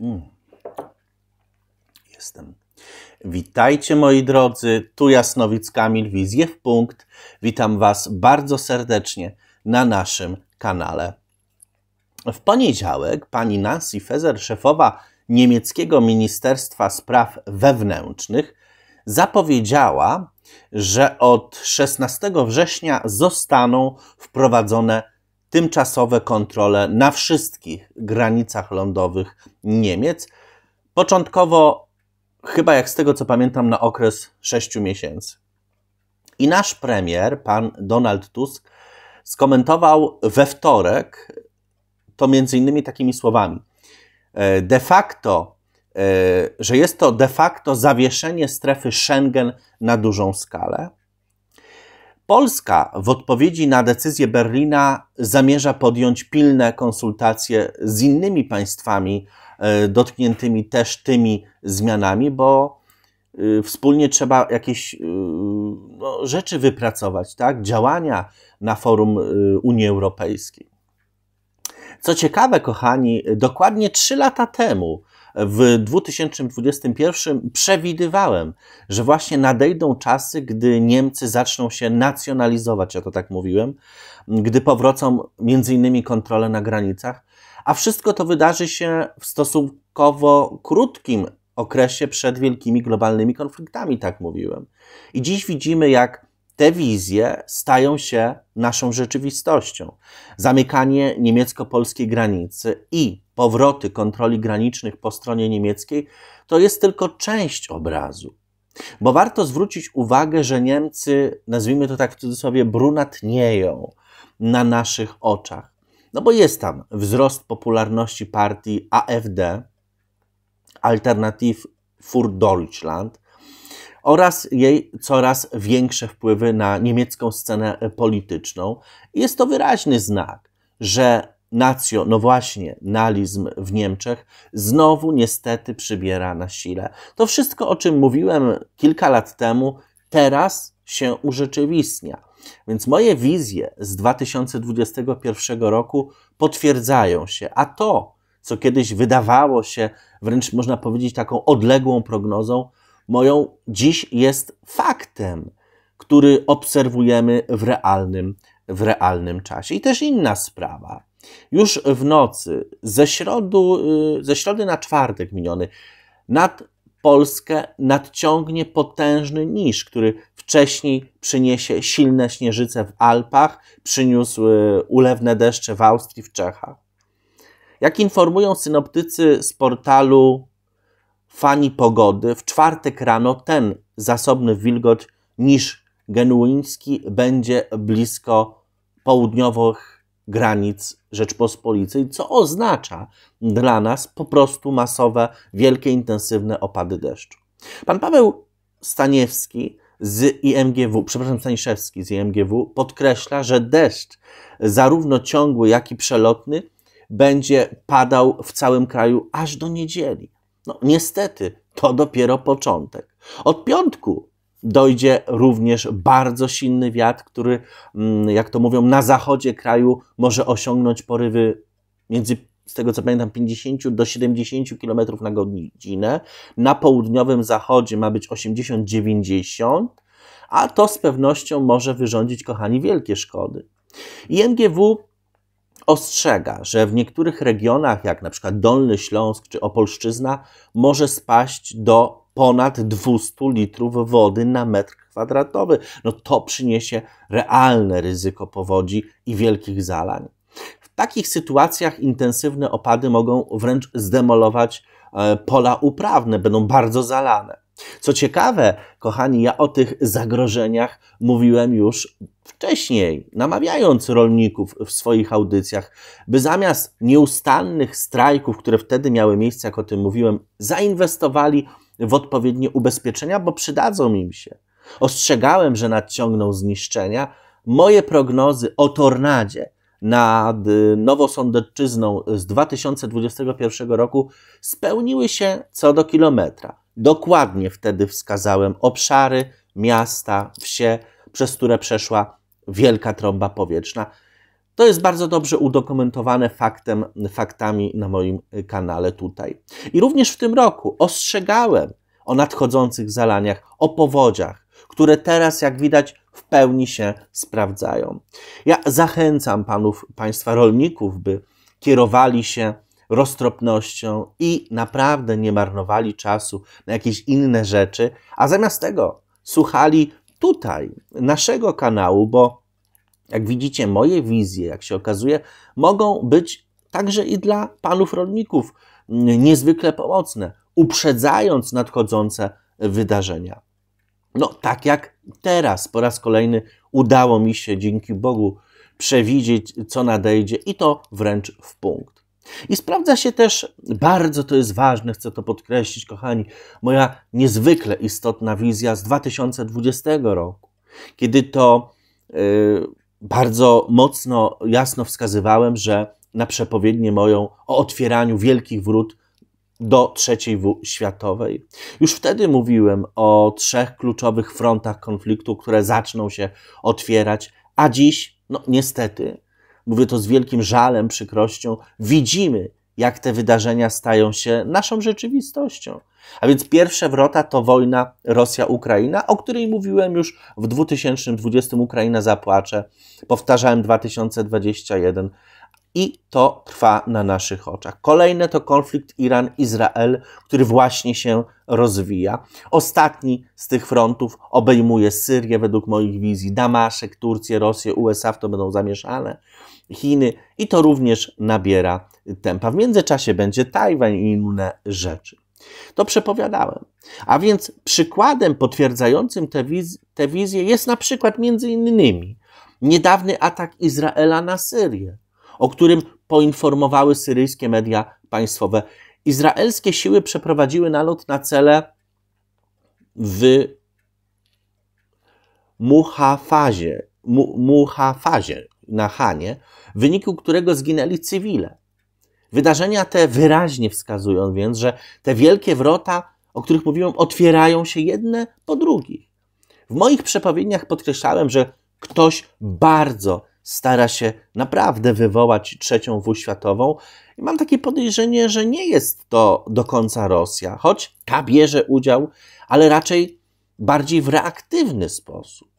Mm. Jestem. Witajcie moi drodzy, tu Jasnowic Kamil w Punkt. Witam Was bardzo serdecznie na naszym kanale. W poniedziałek pani Nancy Fezer, szefowa niemieckiego Ministerstwa Spraw Wewnętrznych, zapowiedziała, że od 16 września zostaną wprowadzone tymczasowe kontrole na wszystkich granicach lądowych Niemiec. Początkowo, chyba jak z tego co pamiętam, na okres 6 miesięcy. I nasz premier, pan Donald Tusk, skomentował we wtorek to między innymi takimi słowami. E, de facto, e, że jest to de facto zawieszenie strefy Schengen na dużą skalę Polska w odpowiedzi na decyzję Berlina zamierza podjąć pilne konsultacje z innymi państwami e, dotkniętymi też tymi zmianami, bo e, wspólnie trzeba jakieś e, no, rzeczy wypracować, tak? działania na forum Unii Europejskiej. Co ciekawe, kochani, dokładnie trzy lata temu w 2021 przewidywałem, że właśnie nadejdą czasy, gdy Niemcy zaczną się nacjonalizować, ja to tak mówiłem, gdy powrócą między innymi kontrole na granicach, a wszystko to wydarzy się w stosunkowo krótkim okresie przed wielkimi globalnymi konfliktami, tak mówiłem. I dziś widzimy, jak te wizje stają się naszą rzeczywistością. Zamykanie niemiecko-polskiej granicy i powroty kontroli granicznych po stronie niemieckiej to jest tylko część obrazu. Bo warto zwrócić uwagę, że Niemcy, nazwijmy to tak w cudzysłowie, brunatnieją na naszych oczach. No bo jest tam wzrost popularności partii AfD, Alternativ für Deutschland, oraz jej coraz większe wpływy na niemiecką scenę polityczną. jest to wyraźny znak, że nacjo, no właśnie, nalizm w Niemczech znowu niestety przybiera na sile. To wszystko, o czym mówiłem kilka lat temu, teraz się urzeczywistnia. Więc moje wizje z 2021 roku potwierdzają się, a to, co kiedyś wydawało się wręcz można powiedzieć taką odległą prognozą, moją dziś jest faktem, który obserwujemy w realnym, w realnym czasie. I też inna sprawa. Już w nocy, ze, środu, y, ze środy na czwartek miniony, nad Polskę nadciągnie potężny niż, który wcześniej przyniesie silne śnieżyce w Alpach, przyniósł y, ulewne deszcze w Austrii, w Czechach. Jak informują synoptycy z portalu fani pogody, w czwartek rano ten zasobny wilgoć niż genuiński będzie blisko południowych granic Rzeczpospolitej, co oznacza dla nas po prostu masowe, wielkie, intensywne opady deszczu. Pan Paweł Staniewski z IMGW, przepraszam, Staniszewski z IMGW podkreśla, że deszcz zarówno ciągły, jak i przelotny będzie padał w całym kraju aż do niedzieli. No niestety, to dopiero początek. Od piątku dojdzie również bardzo silny wiatr, który, mm, jak to mówią, na zachodzie kraju może osiągnąć porywy między z tego co pamiętam, 50 do 70 km na godzinę. Na południowym zachodzie ma być 80-90, a to z pewnością może wyrządzić, kochani, wielkie szkody. INGW Ostrzega, że w niektórych regionach, jak na przykład Dolny Śląsk czy Opolszczyzna, może spaść do ponad 200 litrów wody na metr kwadratowy. No to przyniesie realne ryzyko powodzi i wielkich zalań. W takich sytuacjach intensywne opady mogą wręcz zdemolować e, pola uprawne, będą bardzo zalane. Co ciekawe, kochani, ja o tych zagrożeniach mówiłem już wcześniej, namawiając rolników w swoich audycjach, by zamiast nieustannych strajków, które wtedy miały miejsce, jak o tym mówiłem, zainwestowali w odpowiednie ubezpieczenia, bo przydadzą im się. Ostrzegałem, że nadciągną zniszczenia. Moje prognozy o tornadzie nad y, Nowosądetczyzną z 2021 roku spełniły się co do kilometra. Dokładnie wtedy wskazałem obszary, miasta, wsie, przez które przeszła wielka trąba powietrzna. To jest bardzo dobrze udokumentowane faktem, faktami na moim kanale tutaj. I również w tym roku ostrzegałem o nadchodzących zalaniach, o powodziach, które teraz, jak widać, w pełni się sprawdzają. Ja zachęcam panów, państwa rolników, by kierowali się roztropnością i naprawdę nie marnowali czasu na jakieś inne rzeczy, a zamiast tego słuchali tutaj, naszego kanału, bo jak widzicie, moje wizje, jak się okazuje, mogą być także i dla panów rolników niezwykle pomocne, uprzedzając nadchodzące wydarzenia. No, tak jak teraz, po raz kolejny udało mi się, dzięki Bogu, przewidzieć, co nadejdzie, i to wręcz w punkt. I sprawdza się też, bardzo to jest ważne, chcę to podkreślić, kochani, moja niezwykle istotna wizja z 2020 roku, kiedy to y, bardzo mocno, jasno wskazywałem, że na przepowiednię moją o otwieraniu wielkich wrót do III w światowej. Już wtedy mówiłem o trzech kluczowych frontach konfliktu, które zaczną się otwierać, a dziś, no niestety, mówię to z wielkim żalem, przykrością, widzimy, jak te wydarzenia stają się naszą rzeczywistością. A więc pierwsze wrota to wojna Rosja-Ukraina, o której mówiłem już w 2020 Ukraina zapłacze, powtarzałem 2021 i to trwa na naszych oczach. Kolejne to konflikt Iran-Izrael, który właśnie się rozwija. Ostatni z tych frontów obejmuje Syrię według moich wizji, Damaszek, Turcję, Rosję, USA w to będą zamieszane. Chiny i to również nabiera tempa. W międzyczasie będzie Tajwan i inne rzeczy. To przepowiadałem. A więc przykładem potwierdzającym tę wiz wizję jest na przykład między innymi niedawny atak Izraela na Syrię, o którym poinformowały syryjskie media państwowe. Izraelskie siły przeprowadziły nalot na cele w Muhafazie, mu, Muhafazie na Hanie, w wyniku którego zginęli cywile. Wydarzenia te wyraźnie wskazują więc, że te wielkie wrota, o których mówiłem, otwierają się jedne po drugich. W moich przepowiedniach podkreślałem, że ktoś bardzo stara się naprawdę wywołać trzecią wół światową. I mam takie podejrzenie, że nie jest to do końca Rosja, choć ta bierze udział, ale raczej bardziej w reaktywny sposób.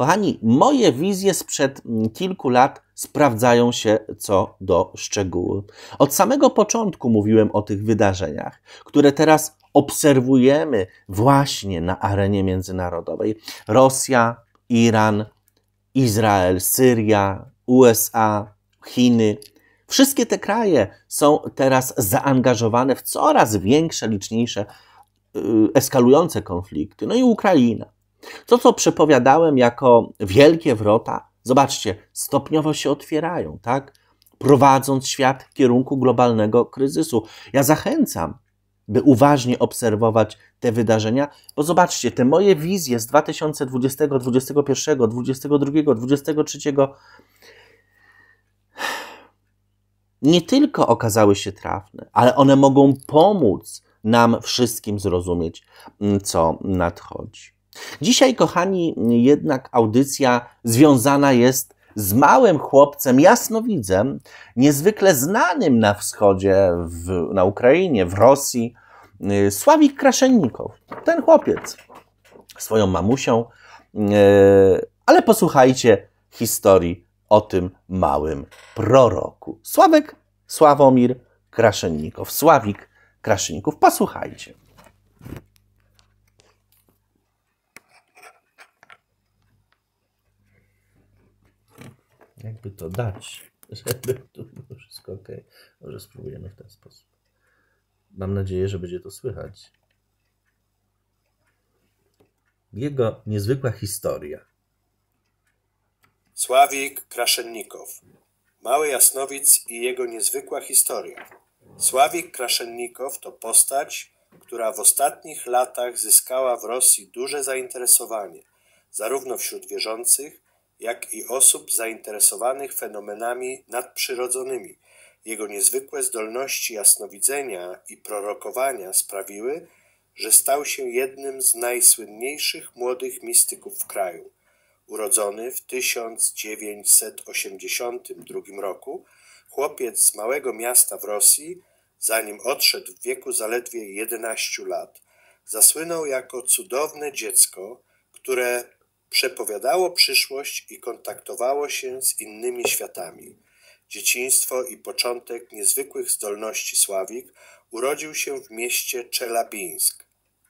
Kochani, moje wizje sprzed mm, kilku lat sprawdzają się co do szczegółu. Od samego początku mówiłem o tych wydarzeniach, które teraz obserwujemy właśnie na arenie międzynarodowej. Rosja, Iran, Izrael, Syria, USA, Chiny. Wszystkie te kraje są teraz zaangażowane w coraz większe, liczniejsze, y, eskalujące konflikty. No i Ukraina. To, co przepowiadałem jako wielkie wrota, zobaczcie, stopniowo się otwierają, tak? Prowadząc świat w kierunku globalnego kryzysu. Ja zachęcam, by uważnie obserwować te wydarzenia, bo zobaczcie, te moje wizje z 2020, 2021, 2022, 2023 nie tylko okazały się trafne, ale one mogą pomóc nam wszystkim zrozumieć, co nadchodzi. Dzisiaj, kochani, jednak audycja związana jest z małym chłopcem, jasnowidzem, niezwykle znanym na wschodzie, w, na Ukrainie, w Rosji, y, Sławik Kraszennikow. Ten chłopiec, swoją mamusią, y, ale posłuchajcie historii o tym małym proroku. Sławek, Sławomir Kraszennikow, Sławik Kraszenikow. Posłuchajcie. jakby to dać, żeby tu było wszystko ok. Może spróbujemy w ten sposób. Mam nadzieję, że będzie to słychać. Jego niezwykła historia. Sławik Kraszennikow. Mały Jasnowic i jego niezwykła historia. Sławik Kraszennikow to postać, która w ostatnich latach zyskała w Rosji duże zainteresowanie, zarówno wśród wierzących, jak i osób zainteresowanych fenomenami nadprzyrodzonymi. Jego niezwykłe zdolności jasnowidzenia i prorokowania sprawiły, że stał się jednym z najsłynniejszych młodych mistyków w kraju. Urodzony w 1982 roku, chłopiec z małego miasta w Rosji, zanim odszedł w wieku zaledwie 11 lat, zasłynął jako cudowne dziecko, które Przepowiadało przyszłość i kontaktowało się z innymi światami. Dzieciństwo i początek niezwykłych zdolności Sławik urodził się w mieście Czelabińsk,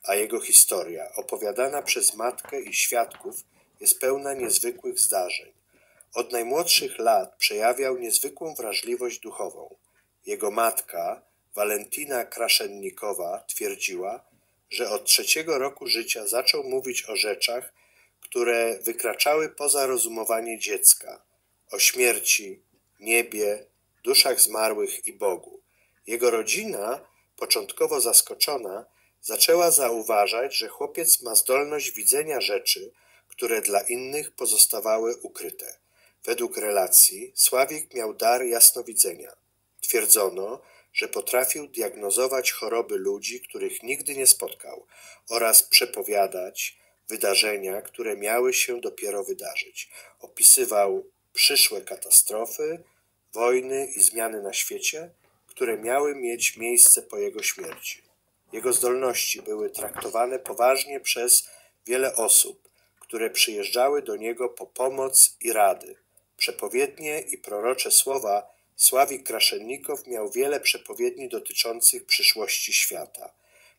a jego historia, opowiadana przez matkę i świadków, jest pełna niezwykłych zdarzeń. Od najmłodszych lat przejawiał niezwykłą wrażliwość duchową. Jego matka, Walentina Kraszennikowa, twierdziła, że od trzeciego roku życia zaczął mówić o rzeczach, które wykraczały poza rozumowanie dziecka o śmierci, niebie, duszach zmarłych i Bogu. Jego rodzina, początkowo zaskoczona, zaczęła zauważać, że chłopiec ma zdolność widzenia rzeczy, które dla innych pozostawały ukryte. Według relacji Sławik miał dar jasnowidzenia. Twierdzono, że potrafił diagnozować choroby ludzi, których nigdy nie spotkał, oraz przepowiadać, wydarzenia, które miały się dopiero wydarzyć. Opisywał przyszłe katastrofy, wojny i zmiany na świecie, które miały mieć miejsce po jego śmierci. Jego zdolności były traktowane poważnie przez wiele osób, które przyjeżdżały do niego po pomoc i rady. Przepowiednie i prorocze słowa Sławik Kraszennikow miał wiele przepowiedni dotyczących przyszłości świata.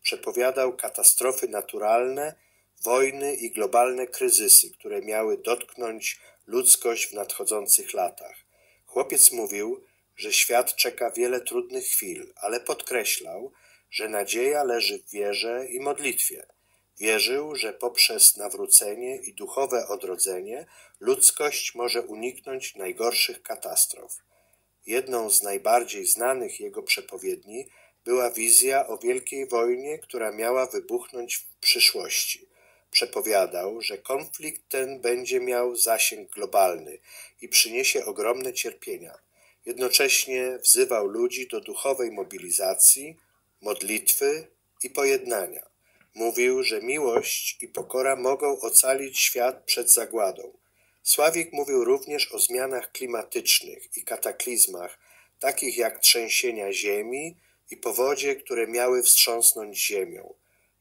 Przepowiadał katastrofy naturalne wojny i globalne kryzysy, które miały dotknąć ludzkość w nadchodzących latach. Chłopiec mówił, że świat czeka wiele trudnych chwil, ale podkreślał, że nadzieja leży w wierze i modlitwie. Wierzył, że poprzez nawrócenie i duchowe odrodzenie ludzkość może uniknąć najgorszych katastrof. Jedną z najbardziej znanych jego przepowiedni była wizja o wielkiej wojnie, która miała wybuchnąć w przyszłości. Przepowiadał, że konflikt ten będzie miał zasięg globalny i przyniesie ogromne cierpienia. Jednocześnie wzywał ludzi do duchowej mobilizacji, modlitwy i pojednania. Mówił, że miłość i pokora mogą ocalić świat przed zagładą. Sławik mówił również o zmianach klimatycznych i kataklizmach, takich jak trzęsienia ziemi i powodzie, które miały wstrząsnąć ziemią.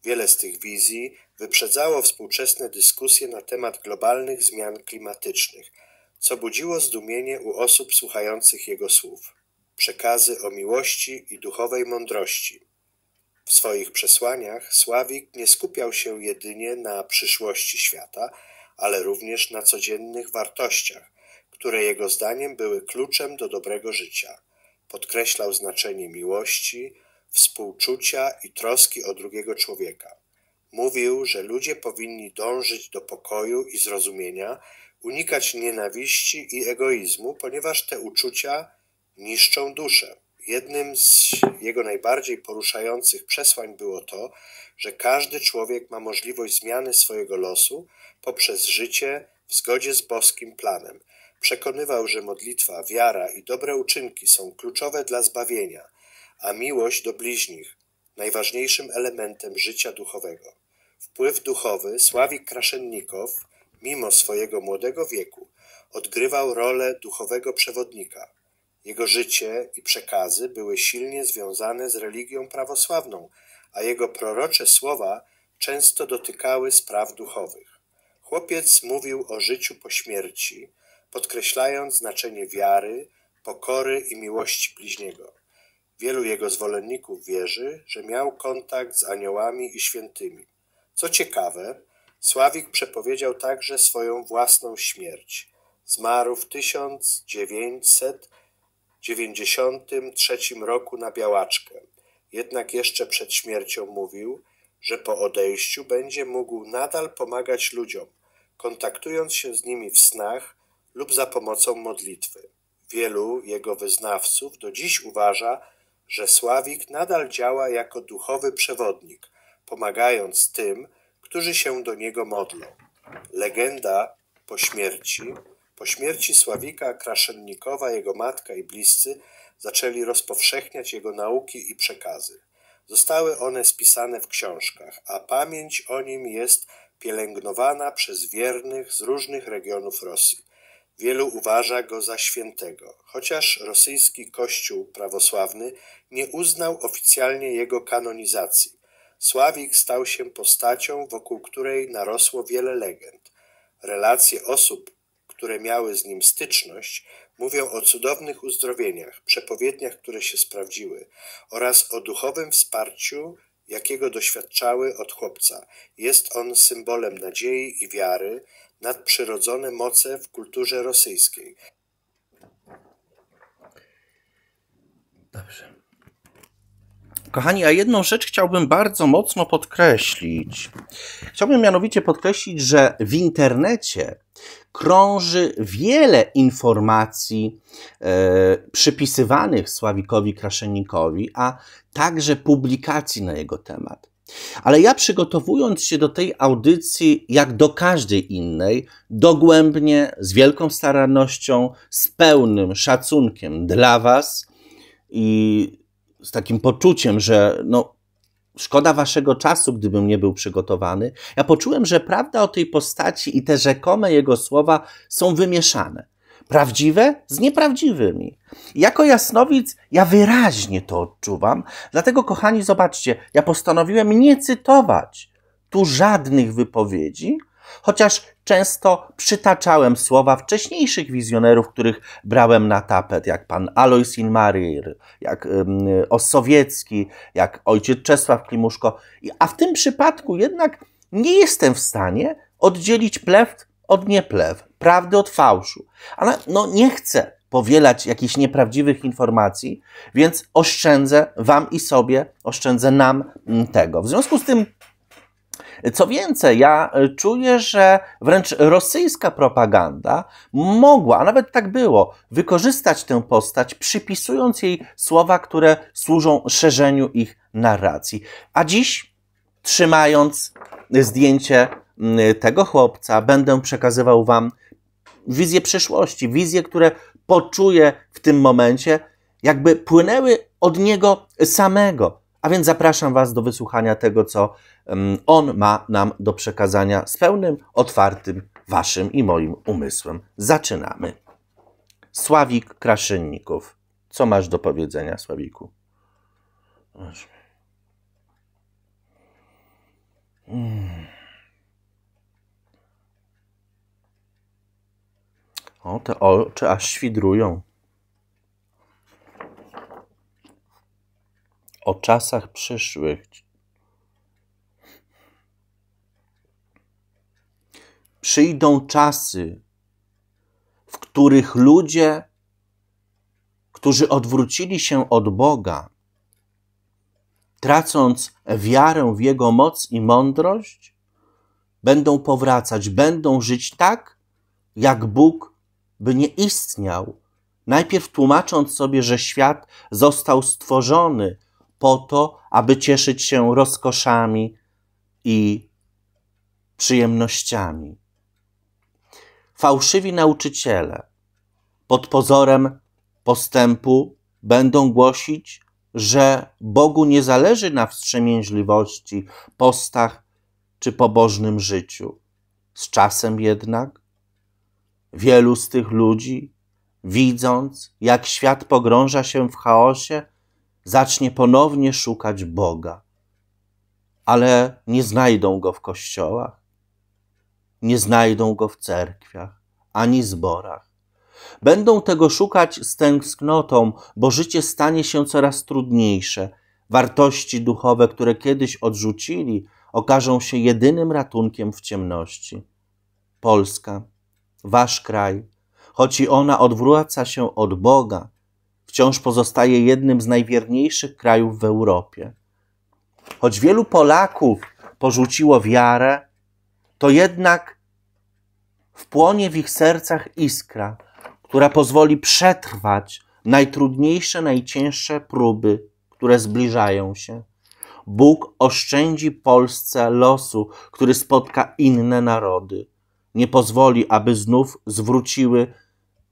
Wiele z tych wizji wyprzedzało współczesne dyskusje na temat globalnych zmian klimatycznych, co budziło zdumienie u osób słuchających jego słów. Przekazy o miłości i duchowej mądrości. W swoich przesłaniach Sławik nie skupiał się jedynie na przyszłości świata, ale również na codziennych wartościach, które jego zdaniem były kluczem do dobrego życia. Podkreślał znaczenie miłości, współczucia i troski o drugiego człowieka. Mówił, że ludzie powinni dążyć do pokoju i zrozumienia, unikać nienawiści i egoizmu, ponieważ te uczucia niszczą duszę. Jednym z jego najbardziej poruszających przesłań było to, że każdy człowiek ma możliwość zmiany swojego losu poprzez życie w zgodzie z boskim planem. Przekonywał, że modlitwa, wiara i dobre uczynki są kluczowe dla zbawienia – a miłość do bliźnich najważniejszym elementem życia duchowego. Wpływ duchowy Sławik Kraszennikow, mimo swojego młodego wieku, odgrywał rolę duchowego przewodnika. Jego życie i przekazy były silnie związane z religią prawosławną, a jego prorocze słowa często dotykały spraw duchowych. Chłopiec mówił o życiu po śmierci, podkreślając znaczenie wiary, pokory i miłości bliźniego. Wielu jego zwolenników wierzy, że miał kontakt z aniołami i świętymi. Co ciekawe, Sławik przepowiedział także swoją własną śmierć. Zmarł w 1993 roku na białaczkę. Jednak jeszcze przed śmiercią mówił, że po odejściu będzie mógł nadal pomagać ludziom, kontaktując się z nimi w snach lub za pomocą modlitwy. Wielu jego wyznawców do dziś uważa, że Sławik nadal działa jako duchowy przewodnik, pomagając tym, którzy się do niego modlą. Legenda po śmierci, po śmierci Sławika Kraszennikowa jego matka i bliscy zaczęli rozpowszechniać jego nauki i przekazy. Zostały one spisane w książkach, a pamięć o nim jest pielęgnowana przez wiernych z różnych regionów Rosji. Wielu uważa go za świętego, chociaż rosyjski kościół prawosławny nie uznał oficjalnie jego kanonizacji. Sławik stał się postacią, wokół której narosło wiele legend. Relacje osób, które miały z nim styczność, mówią o cudownych uzdrowieniach, przepowiedniach, które się sprawdziły oraz o duchowym wsparciu, jakiego doświadczały od chłopca. Jest on symbolem nadziei i wiary, nadprzyrodzone moce w kulturze rosyjskiej. Dobrze. Kochani, a jedną rzecz chciałbym bardzo mocno podkreślić. Chciałbym mianowicie podkreślić, że w internecie krąży wiele informacji e, przypisywanych Sławikowi Kraszennikowi, a także publikacji na jego temat. Ale ja przygotowując się do tej audycji, jak do każdej innej, dogłębnie, z wielką starannością, z pełnym szacunkiem dla Was i z takim poczuciem, że no, szkoda Waszego czasu, gdybym nie był przygotowany, ja poczułem, że prawda o tej postaci i te rzekome jego słowa są wymieszane prawdziwe z nieprawdziwymi. Jako jasnowic ja wyraźnie to odczuwam, dlatego kochani, zobaczcie, ja postanowiłem nie cytować tu żadnych wypowiedzi, chociaż często przytaczałem słowa wcześniejszych wizjonerów, których brałem na tapet, jak pan Alois Inmarir, jak um, Osowiecki, jak ojciec Czesław Klimuszko. A w tym przypadku jednak nie jestem w stanie oddzielić pleft od nieplew, prawdy od fałszu. Ale no nie chcę powielać jakichś nieprawdziwych informacji, więc oszczędzę Wam i sobie, oszczędzę nam mm, tego. W związku z tym, co więcej, ja y, czuję, że wręcz rosyjska propaganda mogła, a nawet tak było, wykorzystać tę postać, przypisując jej słowa, które służą szerzeniu ich narracji. A dziś, trzymając zdjęcie Y, tego chłopca będę przekazywał wam wizje przyszłości, wizje, które poczuje w tym momencie, jakby płynęły od niego samego. A więc zapraszam Was do wysłuchania tego, co on ma nam do przekazania z pełnym, otwartym Waszym i moim umysłem. Zaczynamy. Sławik Kraszynników. Co masz do powiedzenia, Sławiku? Masz. O, te oczy aż świdrują. O czasach przyszłych. Przyjdą czasy, w których ludzie, którzy odwrócili się od Boga, tracąc wiarę w Jego moc i mądrość, będą powracać, będą żyć tak, jak Bóg by nie istniał, najpierw tłumacząc sobie, że świat został stworzony po to, aby cieszyć się rozkoszami i przyjemnościami. Fałszywi nauczyciele pod pozorem postępu będą głosić, że Bogu nie zależy na wstrzemięźliwości, postach czy pobożnym życiu. Z czasem jednak Wielu z tych ludzi, widząc, jak świat pogrąża się w chaosie, zacznie ponownie szukać Boga, ale nie znajdą go w kościołach, nie znajdą go w cerkwiach ani zborach. Będą tego szukać z tęsknotą, bo życie stanie się coraz trudniejsze. Wartości duchowe, które kiedyś odrzucili, okażą się jedynym ratunkiem w ciemności. Polska wasz kraj, choć i ona odwraca się od Boga, wciąż pozostaje jednym z najwierniejszych krajów w Europie. Choć wielu Polaków porzuciło wiarę, to jednak wpłonie w ich sercach iskra, która pozwoli przetrwać najtrudniejsze, najcięższe próby, które zbliżają się. Bóg oszczędzi Polsce losu, który spotka inne narody nie pozwoli, aby znów zwróciły,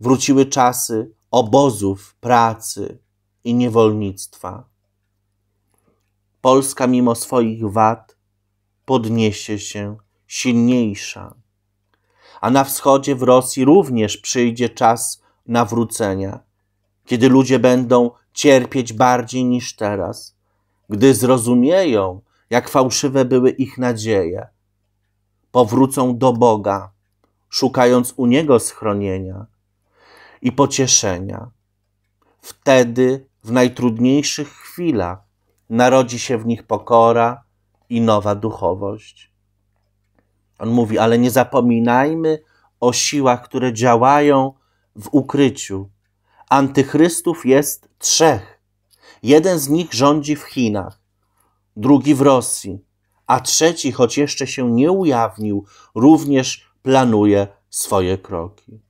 wróciły czasy obozów pracy i niewolnictwa. Polska mimo swoich wad podniesie się silniejsza. A na wschodzie w Rosji również przyjdzie czas nawrócenia, kiedy ludzie będą cierpieć bardziej niż teraz, gdy zrozumieją, jak fałszywe były ich nadzieje powrócą do Boga, szukając u Niego schronienia i pocieszenia. Wtedy, w najtrudniejszych chwilach, narodzi się w nich pokora i nowa duchowość. On mówi, ale nie zapominajmy o siłach, które działają w ukryciu. Antychrystów jest trzech. Jeden z nich rządzi w Chinach, drugi w Rosji, a trzeci, choć jeszcze się nie ujawnił, również planuje swoje kroki.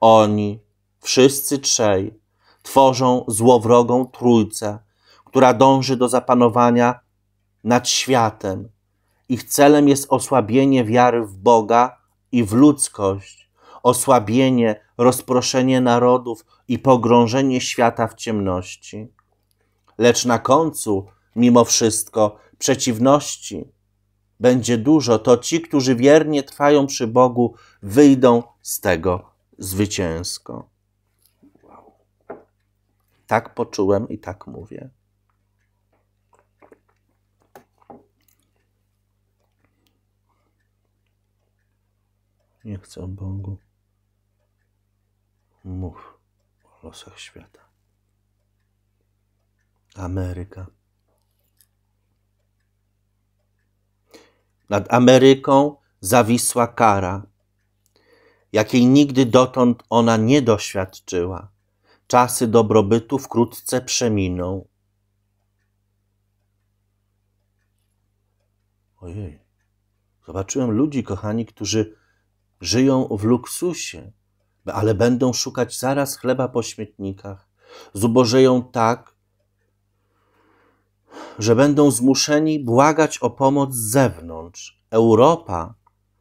Oni, wszyscy trzej, tworzą złowrogą trójcę, która dąży do zapanowania nad światem. Ich celem jest osłabienie wiary w Boga i w ludzkość, osłabienie, rozproszenie narodów i pogrążenie świata w ciemności. Lecz na końcu, mimo wszystko, przeciwności będzie dużo, to ci, którzy wiernie trwają przy Bogu, wyjdą z tego zwycięsko. Tak poczułem i tak mówię. Nie chcę o Bogu. Mów o losach świata. Ameryka. Nad Ameryką zawisła kara, jakiej nigdy dotąd ona nie doświadczyła. Czasy dobrobytu wkrótce przeminą. Ojej, zobaczyłem ludzi, kochani, którzy żyją w luksusie, ale będą szukać zaraz chleba po śmietnikach. Zubożeją tak, że będą zmuszeni błagać o pomoc z zewnątrz. Europa,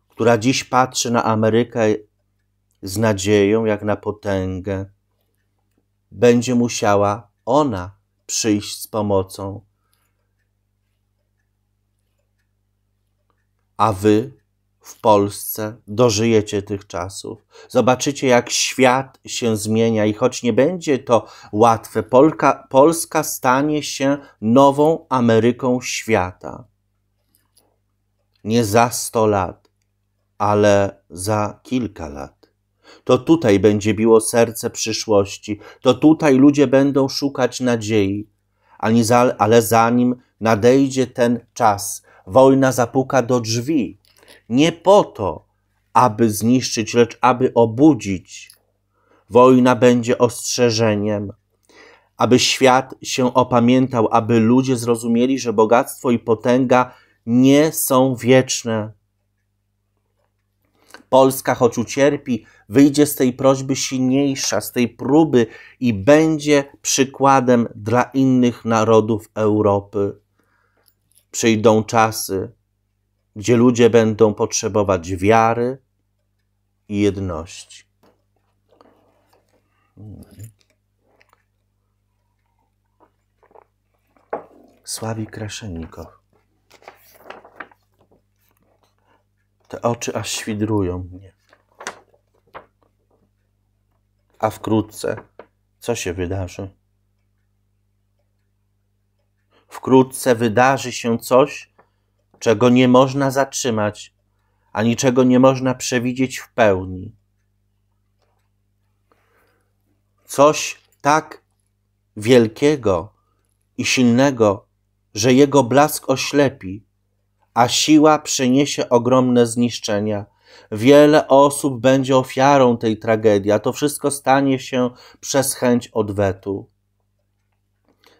która dziś patrzy na Amerykę z nadzieją, jak na potęgę, będzie musiała ona przyjść z pomocą. A wy w Polsce, dożyjecie tych czasów. Zobaczycie, jak świat się zmienia i choć nie będzie to łatwe, Polka, Polska stanie się nową Ameryką świata. Nie za 100 lat, ale za kilka lat. To tutaj będzie biło serce przyszłości, to tutaj ludzie będą szukać nadziei, ale zanim nadejdzie ten czas, wojna zapuka do drzwi nie po to, aby zniszczyć, lecz aby obudzić. Wojna będzie ostrzeżeniem, aby świat się opamiętał, aby ludzie zrozumieli, że bogactwo i potęga nie są wieczne. Polska, choć ucierpi, wyjdzie z tej prośby silniejsza, z tej próby i będzie przykładem dla innych narodów Europy. Przyjdą czasy, gdzie ludzie będą potrzebować wiary i jedności. Sławi Kraszenikow. Te oczy aż świdrują mnie. A wkrótce co się wydarzy? Wkrótce wydarzy się coś, czego nie można zatrzymać, ani czego nie można przewidzieć w pełni. Coś tak wielkiego i silnego, że jego blask oślepi, a siła przyniesie ogromne zniszczenia. Wiele osób będzie ofiarą tej tragedii, a to wszystko stanie się przez chęć odwetu.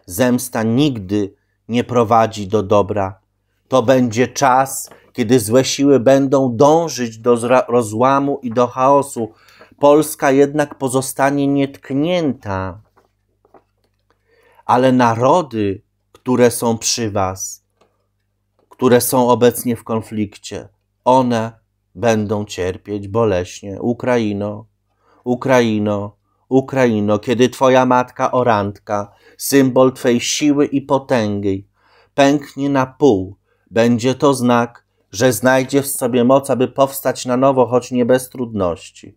Zemsta nigdy nie prowadzi do dobra, to będzie czas, kiedy złe siły będą dążyć do rozłamu i do chaosu. Polska jednak pozostanie nietknięta. Ale narody, które są przy Was, które są obecnie w konflikcie, one będą cierpieć boleśnie. Ukraino, Ukraino, Ukraino, kiedy Twoja matka Orantka, symbol twojej siły i potęgi, pęknie na pół, będzie to znak, że znajdzie w sobie moc, aby powstać na nowo, choć nie bez trudności.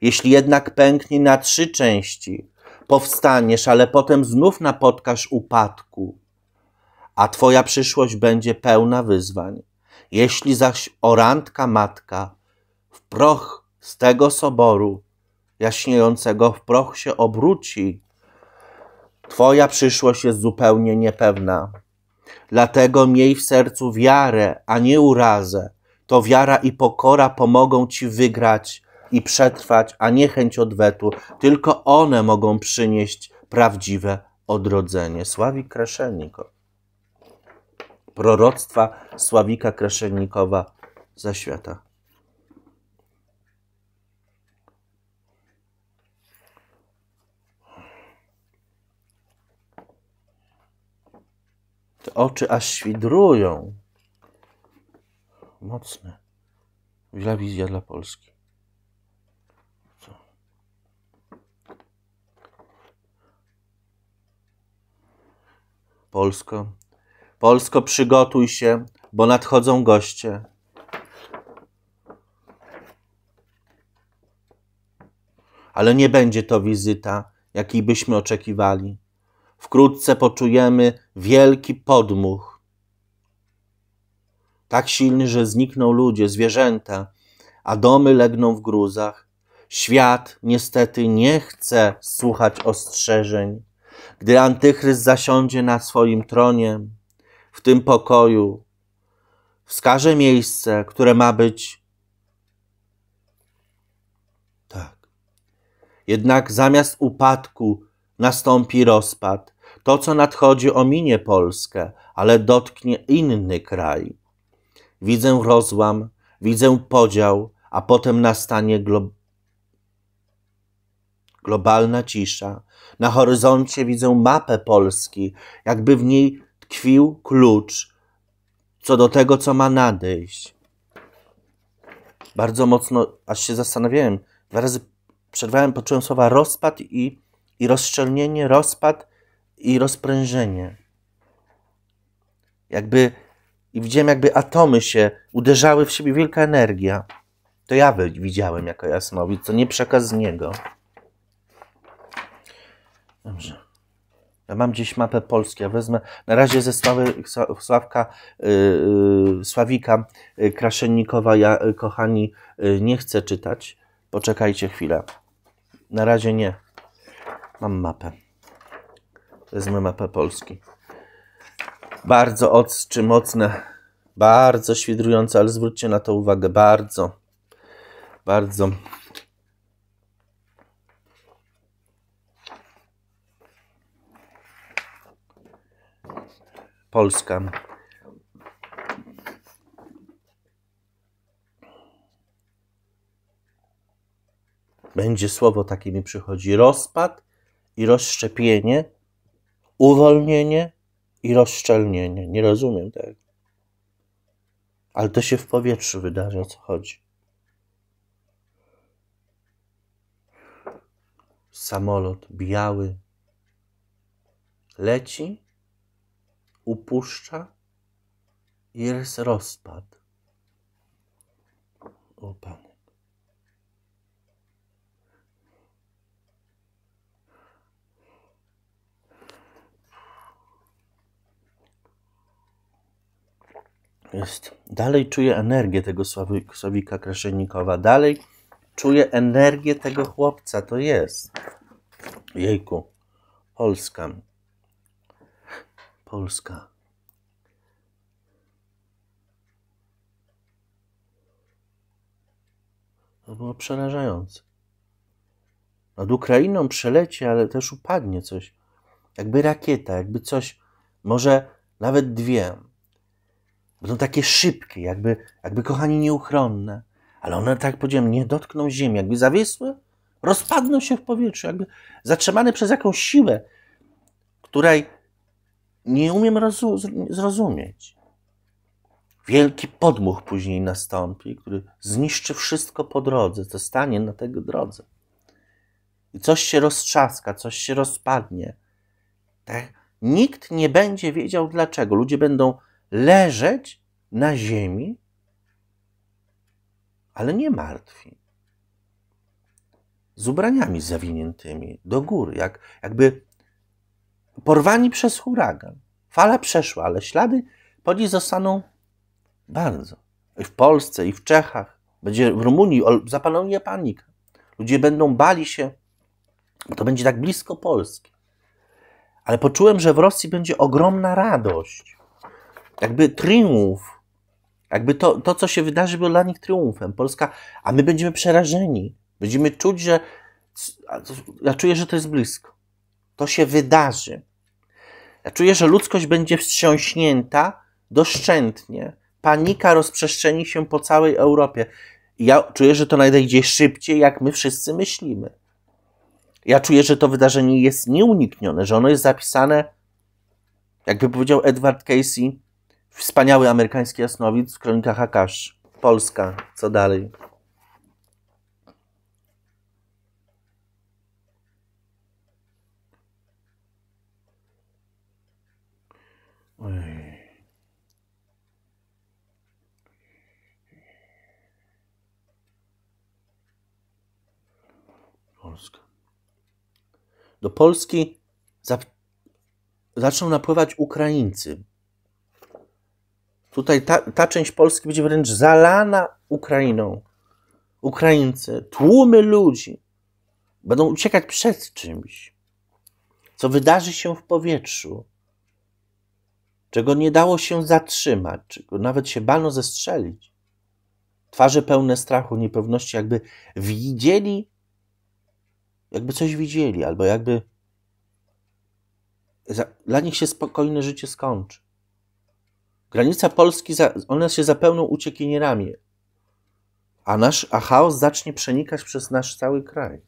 Jeśli jednak pęknie na trzy części, powstaniesz, ale potem znów napotkasz upadku, a twoja przyszłość będzie pełna wyzwań. Jeśli zaś orantka matka w proch z tego soboru jaśniejącego w proch się obróci, twoja przyszłość jest zupełnie niepewna. Dlatego miej w sercu wiarę, a nie urazę. To wiara i pokora pomogą ci wygrać i przetrwać, a nie chęć odwetu. Tylko one mogą przynieść prawdziwe odrodzenie. Sławik Kraszennikow. Proroctwa Sławika Kraszennikowa za świata. Te oczy aż świdrują. Mocne. Źle wizja dla Polski. Co? Polsko. Polsko, przygotuj się, bo nadchodzą goście. Ale nie będzie to wizyta, jakiej byśmy oczekiwali. Wkrótce poczujemy wielki podmuch, tak silny, że znikną ludzie, zwierzęta, a domy legną w gruzach. Świat niestety nie chce słuchać ostrzeżeń. Gdy antychryst zasiądzie na swoim tronie, w tym pokoju, wskaże miejsce, które ma być. Tak. Jednak zamiast upadku nastąpi rozpad. To, co nadchodzi, ominie Polskę, ale dotknie inny kraj. Widzę rozłam, widzę podział, a potem nastanie glo... globalna cisza. Na horyzoncie widzę mapę Polski, jakby w niej tkwił klucz co do tego, co ma nadejść. Bardzo mocno, aż się zastanawiałem. Dwa razy przerwałem, poczułem słowa rozpad i i rozszczelnienie, rozpad i rozprężenie. Jakby, i widziałem jakby atomy się uderzały w siebie, wielka energia. To ja widziałem jako jasnowic, to nie przekaz z niego. Dobrze. Ja mam gdzieś mapę Polski, ja wezmę na razie ze Sławy, Sławka, yy, Sławika yy, Kraszennikowa, ja, y, kochani, yy, nie chcę czytać. Poczekajcie chwilę. Na razie nie. Mam mapę. Wezmę mapę Polski. Bardzo oczy mocne, bardzo świdrujące, ale zwróćcie na to uwagę, bardzo, bardzo. Polska. Będzie słowo takie mi przychodzi. Rozpad i rozszczepienie, uwolnienie i rozszczelnienie. Nie rozumiem tego. Ale to się w powietrzu wydarzy, o co chodzi. Samolot biały leci, upuszcza i jest rozpad. O Panie. jest. Dalej czuję energię tego Słowika Sławika Dalej czuję energię tego chłopca. To jest. Jejku. Polska. Polska. To było przerażające. Nad Ukrainą przeleci, ale też upadnie coś. Jakby rakieta, jakby coś, może nawet dwie. Będą takie szybkie, jakby, jakby kochani, nieuchronne. Ale one, tak powiedziałem, nie dotkną ziemi. Jakby zawiesły, rozpadną się w powietrzu, jakby zatrzymane przez jakąś siłę, której nie umiem zrozumieć. Wielki podmuch później nastąpi, który zniszczy wszystko po drodze, co stanie na tej drodze. I coś się roztrzaska, coś się rozpadnie. Tak? Nikt nie będzie wiedział dlaczego. Ludzie będą leżeć na ziemi, ale nie martwi. Z ubraniami zawiniętymi do góry, jak, jakby porwani przez huragan. Fala przeszła, ale ślady po niej zostaną bardzo. I w Polsce, i w Czechach, będzie w Rumunii, zapanuje panika. Ludzie będą bali się, bo to będzie tak blisko Polski. Ale poczułem, że w Rosji będzie ogromna radość jakby triumf. Jakby to, to, co się wydarzy, było dla nich triumfem. Polska, a my będziemy przerażeni. Będziemy czuć, że. Ja czuję, że to jest blisko. To się wydarzy. Ja czuję, że ludzkość będzie wstrząśnięta doszczętnie. Panika rozprzestrzeni się po całej Europie. Ja czuję, że to nadejdzie szybciej, jak my wszyscy myślimy. Ja czuję, że to wydarzenie jest nieuniknione, że ono jest zapisane, jakby powiedział Edward Casey, Wspaniały amerykański jasnowic, kronikach Hakasz, Polska, co dalej? Polska. Do Polski zaczną napływać Ukraińcy Tutaj ta, ta część Polski będzie wręcz zalana Ukrainą. Ukraińcy, tłumy ludzi będą uciekać przed czymś, co wydarzy się w powietrzu, czego nie dało się zatrzymać, czego nawet się bano zestrzelić. Twarze pełne strachu, niepewności, jakby widzieli, jakby coś widzieli, albo jakby dla nich się spokojne życie skończy. Granica Polski, za, one się zapełnią uciekinierami, a, nasz, a chaos zacznie przenikać przez nasz cały kraj.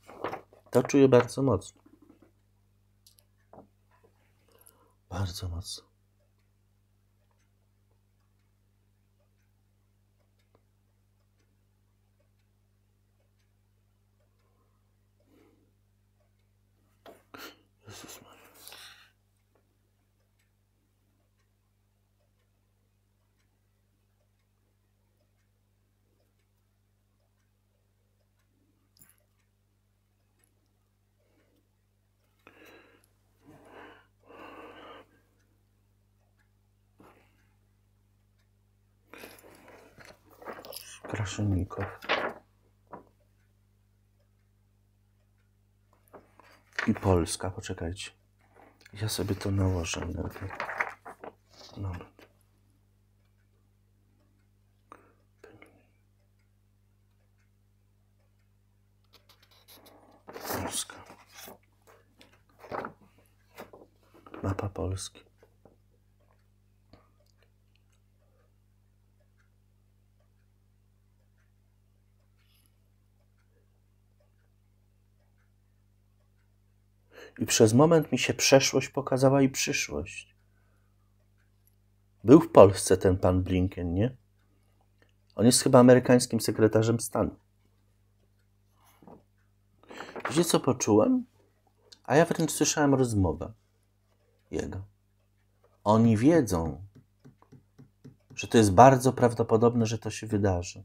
To czuję bardzo mocno. Bardzo mocno. Jezus Kraszynikow. I Polska, poczekajcie. Ja sobie to nałożę lepiej. Dobra. Polska. Mapa Polski. i przez moment mi się przeszłość pokazała i przyszłość. Był w Polsce ten pan Blinken, nie? On jest chyba amerykańskim sekretarzem stanu. Wiecie, co poczułem? A ja wręcz słyszałem rozmowę jego. Oni wiedzą, że to jest bardzo prawdopodobne, że to się wydarzy.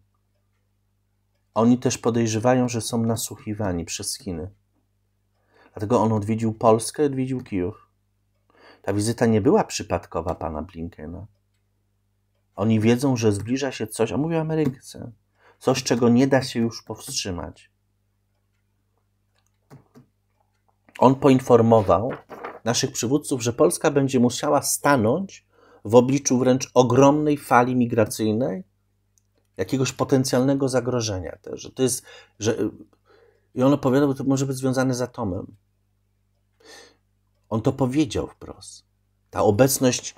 Oni też podejrzewają, że są nasłuchiwani przez Chiny. Dlatego on odwiedził Polskę, odwiedził Kijów. Ta wizyta nie była przypadkowa pana Blinkena. Oni wiedzą, że zbliża się coś, a mówię o Ameryce, coś, czego nie da się już powstrzymać. On poinformował naszych przywódców, że Polska będzie musiała stanąć w obliczu wręcz ogromnej fali migracyjnej, jakiegoś potencjalnego zagrożenia też, że to jest, że i on opowiadał, bo to może być związane z atomem. On to powiedział wprost. Ta obecność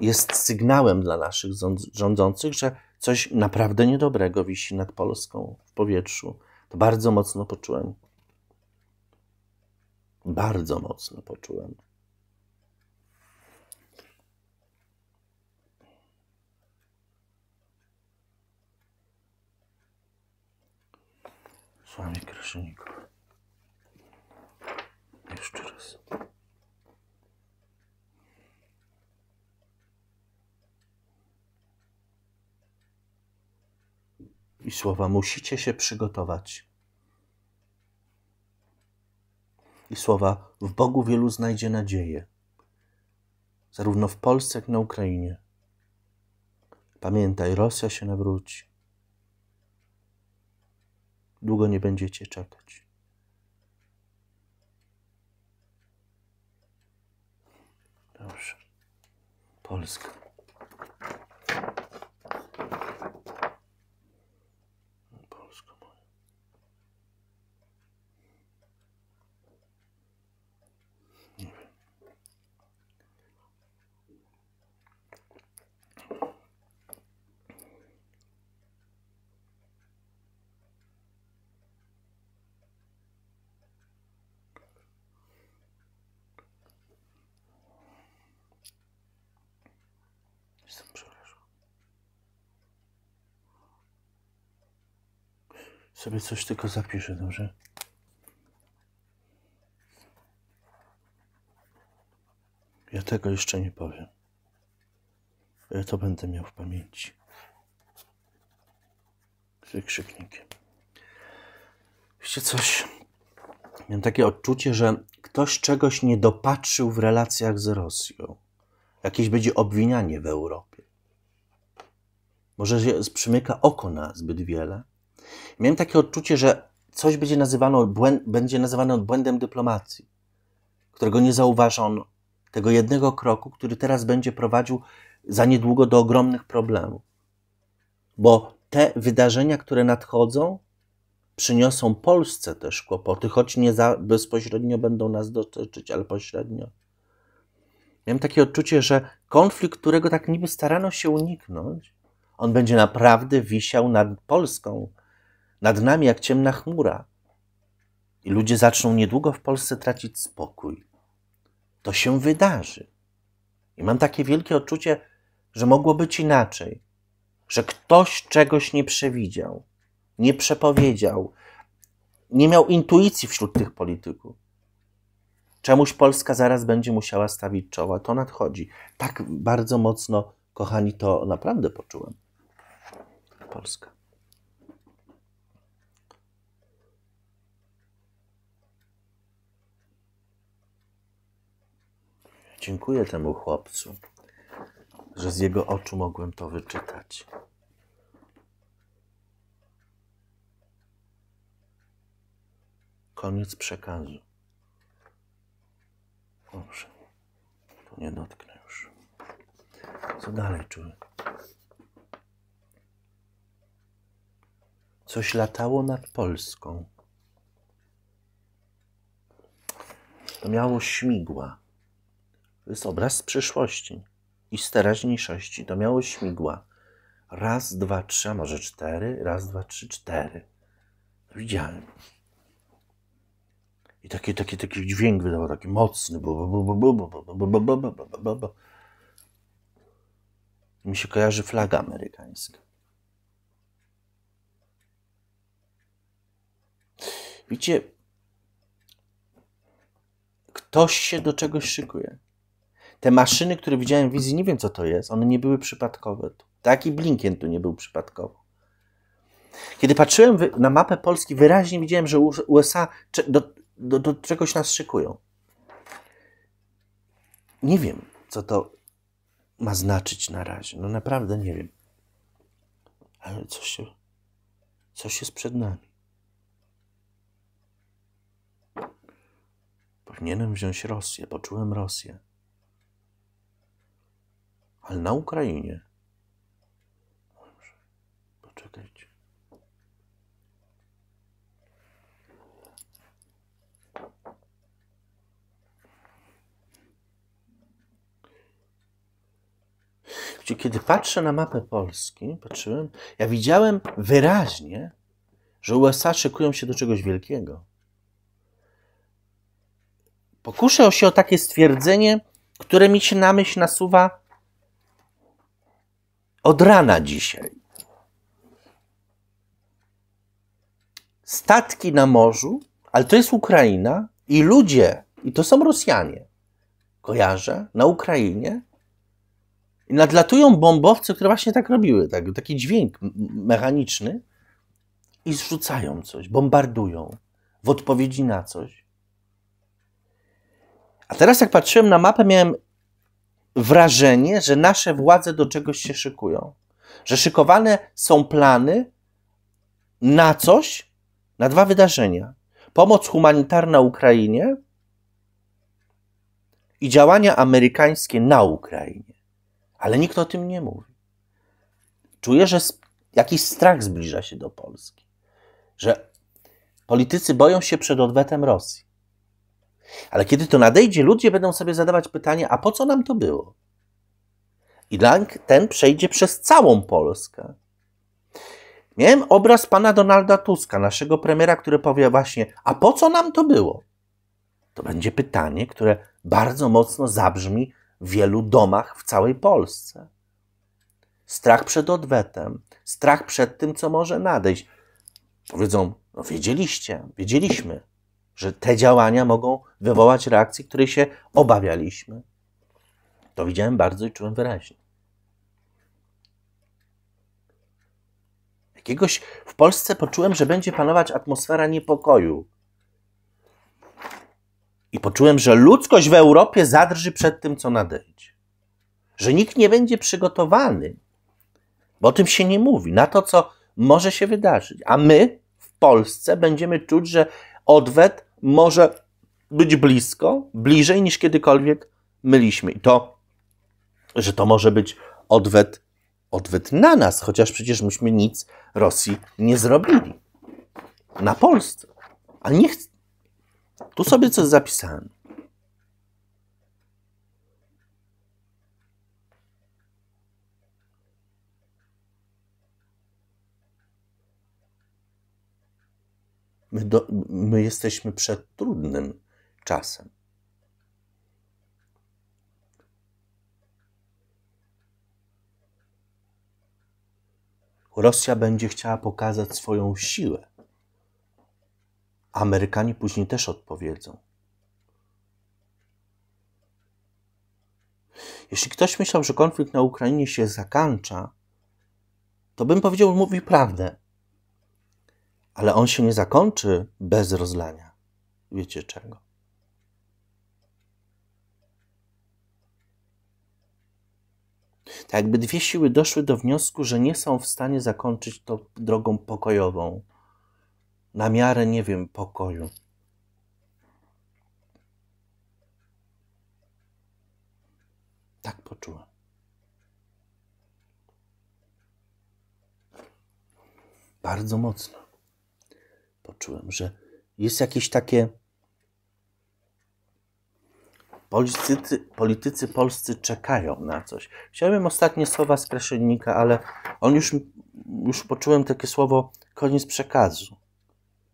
jest sygnałem dla naszych rządzących, że coś naprawdę niedobrego wisi nad Polską w powietrzu. To bardzo mocno poczułem. Bardzo mocno poczułem. Sławik Krasznikow. Jeszcze raz. I słowa musicie się przygotować. I słowa w Bogu wielu znajdzie nadzieję. Zarówno w Polsce, jak na Ukrainie. Pamiętaj, Rosja się nawróci. Długo nie będziecie czekać. Dobrze. Polska. sobie coś tylko zapiszę, dobrze? Ja tego jeszcze nie powiem. Ja to będę miał w pamięci. Z wykrzyknikiem. Wiecie coś? Miałem takie odczucie, że ktoś czegoś nie dopatrzył w relacjach z Rosją. Jakieś będzie obwinianie w Europie. Może się przymyka oko na zbyt wiele miałem takie odczucie, że coś będzie nazywane, będzie nazywane błędem dyplomacji, którego nie zauważono, tego jednego kroku, który teraz będzie prowadził za niedługo do ogromnych problemów. Bo te wydarzenia, które nadchodzą, przyniosą Polsce też kłopoty, choć nie za, bezpośrednio będą nas dotyczyć, ale pośrednio. Miałem takie odczucie, że konflikt, którego tak niby starano się uniknąć, on będzie naprawdę wisiał nad Polską nad nami jak ciemna chmura. I ludzie zaczną niedługo w Polsce tracić spokój. To się wydarzy. I mam takie wielkie odczucie, że mogło być inaczej, że ktoś czegoś nie przewidział, nie przepowiedział, nie miał intuicji wśród tych polityków. Czemuś Polska zaraz będzie musiała stawić czoła. To nadchodzi. Tak bardzo mocno, kochani, to naprawdę poczułem. Polska. Dziękuję temu chłopcu, że z jego oczu mogłem to wyczytać. Koniec przekazu. Dobrze. to nie dotknę już. Co dalej, czuję? Coś latało nad Polską. To miało śmigła. To jest obraz z przyszłości i z teraźniejszości. To miało śmigła. Raz, dwa, trzy, a może cztery? Raz, dwa, trzy, cztery. Widziałem. I taki, taki, taki dźwięk wydawał, taki mocny. Mi się kojarzy flaga amerykańska. Widzicie, ktoś się do czegoś szykuje te maszyny, które widziałem w wizji, nie wiem co to jest, one nie były przypadkowe. Taki Blinken tu nie był przypadkowy. Kiedy patrzyłem na mapę Polski, wyraźnie widziałem, że USA do, do, do czegoś nas szykują. Nie wiem, co to ma znaczyć na razie. No naprawdę nie wiem. Ale coś się, coś jest przed nami. Powinienem wziąć Rosję, poczułem Rosję ale na Ukrainie. Poczekajcie. Kiedy patrzę na mapę Polski, patrzyłem, ja widziałem wyraźnie, że USA szykują się do czegoś wielkiego. Pokuszę się o takie stwierdzenie, które mi się na myśl nasuwa od rana dzisiaj. Statki na morzu, ale to jest Ukraina i ludzie, i to są Rosjanie, kojarzę, na Ukrainie. I nadlatują bombowce, które właśnie tak robiły, tak, taki dźwięk mechaniczny i zrzucają coś, bombardują w odpowiedzi na coś. A teraz jak patrzyłem na mapę, miałem wrażenie, że nasze władze do czegoś się szykują. Że szykowane są plany na coś, na dwa wydarzenia. Pomoc humanitarna Ukrainie i działania amerykańskie na Ukrainie. Ale nikt o tym nie mówi. Czuję, że jakiś strach zbliża się do Polski. Że politycy boją się przed odwetem Rosji. Ale kiedy to nadejdzie, ludzie będą sobie zadawać pytanie, a po co nam to było? I lang ten przejdzie przez całą Polskę. Miałem obraz pana Donalda Tuska, naszego premiera, który powie właśnie, a po co nam to było? To będzie pytanie, które bardzo mocno zabrzmi w wielu domach w całej Polsce. Strach przed odwetem, strach przed tym, co może nadejść. Powiedzą, no wiedzieliście, wiedzieliśmy, że te działania mogą wywołać reakcję, której się obawialiśmy. To widziałem bardzo i czułem wyraźnie. Jakiegoś w Polsce poczułem, że będzie panować atmosfera niepokoju. I poczułem, że ludzkość w Europie zadrży przed tym, co nadejdzie. Że nikt nie będzie przygotowany, bo o tym się nie mówi, na to, co może się wydarzyć. A my w Polsce będziemy czuć, że odwet może być blisko, bliżej niż kiedykolwiek myliśmy. I to, że to może być odwet, odwet na nas, chociaż przecież myśmy nic Rosji nie zrobili. Na Polsce. Ale niech Tu sobie coś zapisałem. My, do, my jesteśmy przed trudnym czasem. Rosja będzie chciała pokazać swoją siłę. Amerykanie później też odpowiedzą. Jeśli ktoś myślał, że konflikt na Ukrainie się zakończa, to bym powiedział, mówi prawdę ale on się nie zakończy bez rozlania. Wiecie czego? Tak jakby dwie siły doszły do wniosku, że nie są w stanie zakończyć to drogą pokojową. Na miarę, nie wiem, pokoju. Tak poczułem. Bardzo mocno że jest jakieś takie. Politycy, politycy polscy czekają na coś. Chciałem ostatnie słowa z Kreszennika, ale on już, już poczułem takie słowo koniec przekazu.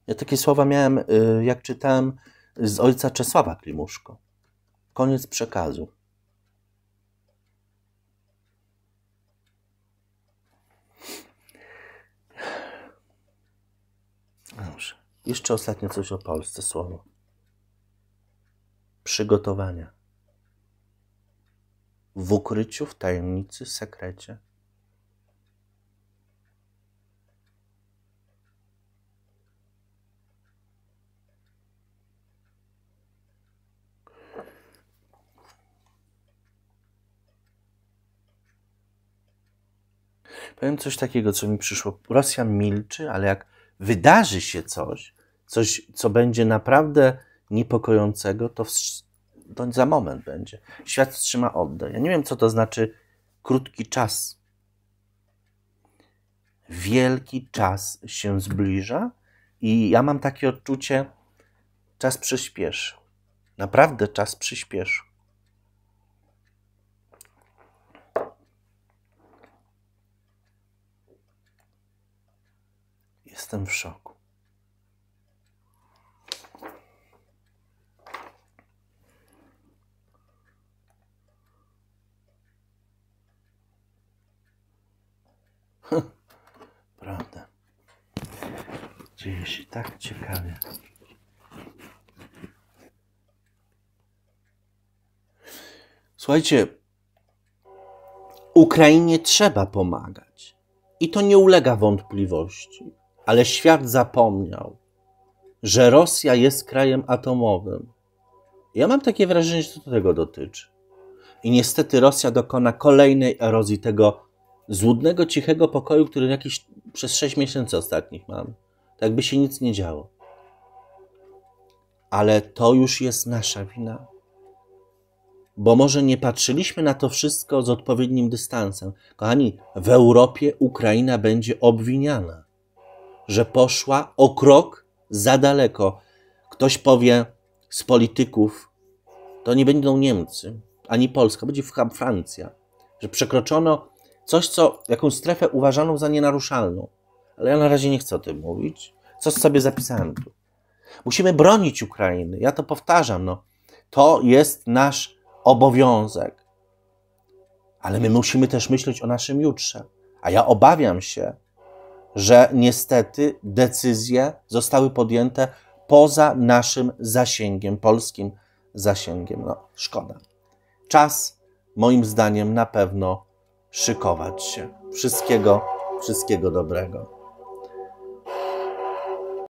Ja takie słowa miałem, y, jak czytałem z ojca Czesława Klimuszko. Koniec przekazu. Jeszcze ostatnio coś o Polsce słowo. Przygotowania. W ukryciu, w tajemnicy, w sekrecie. Powiem coś takiego, co mi przyszło. Rosja milczy, ale jak wydarzy się coś, coś, co będzie naprawdę niepokojącego, to, to za moment będzie. Świat wstrzyma oddech. Ja nie wiem, co to znaczy krótki czas. Wielki czas się zbliża i ja mam takie odczucie, czas przyspieszy. Naprawdę czas przyspieszy. Jestem w szoku. Prawda. Dzieje się tak ciekawie. Słuchajcie, Ukrainie trzeba pomagać. I to nie ulega wątpliwości ale świat zapomniał, że Rosja jest krajem atomowym. Ja mam takie wrażenie, że to tego dotyczy. I niestety Rosja dokona kolejnej erozji tego złudnego, cichego pokoju, który jakiś przez sześć miesięcy ostatnich mamy. Tak by się nic nie działo. Ale to już jest nasza wina. Bo może nie patrzyliśmy na to wszystko z odpowiednim dystansem. Kochani, w Europie Ukraina będzie obwiniana że poszła o krok za daleko. Ktoś powie z polityków, to nie będą Niemcy, ani Polska, będzie Francja, że przekroczono coś, co, jakąś strefę uważaną za nienaruszalną. Ale ja na razie nie chcę o tym mówić. Co sobie zapisałem tu? Musimy bronić Ukrainy. Ja to powtarzam. No. To jest nasz obowiązek. Ale my musimy też myśleć o naszym jutrze. A ja obawiam się, że niestety decyzje zostały podjęte poza naszym zasięgiem, polskim zasięgiem. No, szkoda. Czas, moim zdaniem, na pewno szykować się. Wszystkiego, wszystkiego dobrego.